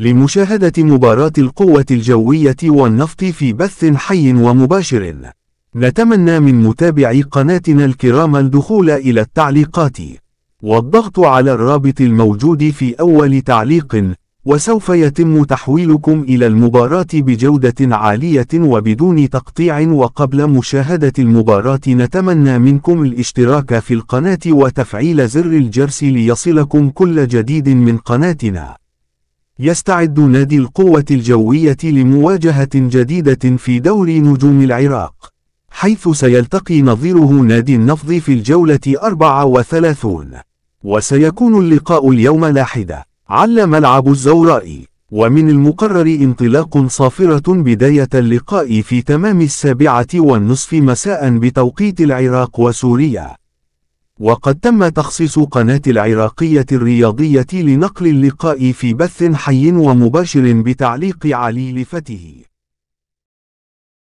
لمشاهدة مباراة القوة الجوية والنفط في بث حي ومباشر نتمنى من متابعي قناتنا الكرام الدخول إلى التعليقات والضغط على الرابط الموجود في أول تعليق وسوف يتم تحويلكم إلى المباراة بجودة عالية وبدون تقطيع وقبل مشاهدة المباراة نتمنى منكم الاشتراك في القناة وتفعيل زر الجرس ليصلكم كل جديد من قناتنا يستعد نادي القوة الجوية لمواجهة جديدة في دوري نجوم العراق حيث سيلتقي نظيره نادي النفض في الجولة 34 وسيكون اللقاء اليوم لاحدة على ملعب الزوراء ومن المقرر انطلاق صافرة بداية اللقاء في تمام السابعة والنصف مساء بتوقيت العراق وسوريا وقد تم تخصيص قناة العراقية الرياضية لنقل اللقاء في بث حي ومباشر بتعليق علي لفته